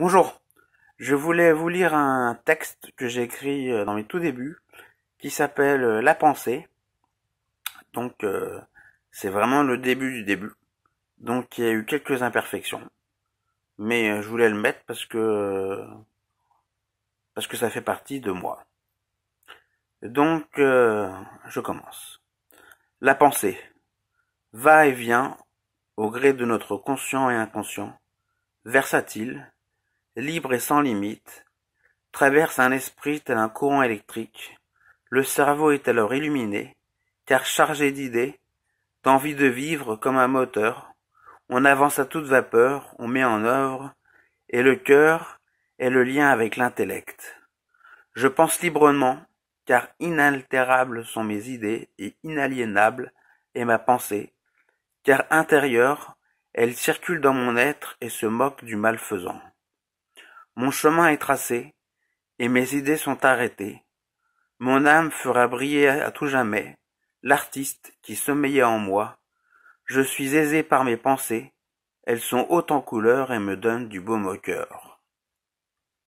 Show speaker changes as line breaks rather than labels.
Bonjour, je voulais vous lire un texte que j'ai écrit euh, dans mes tout débuts qui s'appelle euh, La pensée. Donc euh, c'est vraiment le début du début. Donc il y a eu quelques imperfections. Mais je voulais le mettre parce que parce que ça fait partie de moi. Donc je commence. La pensée va et vient au gré de notre conscient et inconscient, versatile, libre et sans limite, traverse un esprit tel un courant électrique. Le cerveau est alors illuminé, car chargé d'idées, d'envie de vivre comme un moteur, on avance à toute vapeur, on met en œuvre, et le cœur est le lien avec l'intellect. Je pense librement, car inaltérables sont mes idées et inaliénables est ma pensée, car intérieure, elle circule dans mon être et se moque du malfaisant. Mon chemin est tracé, et mes idées sont arrêtées. Mon âme fera briller à tout jamais l'artiste qui sommeillait en moi. Je suis aisé par mes pensées, elles sont hautes en couleur et me donnent du beau moqueur.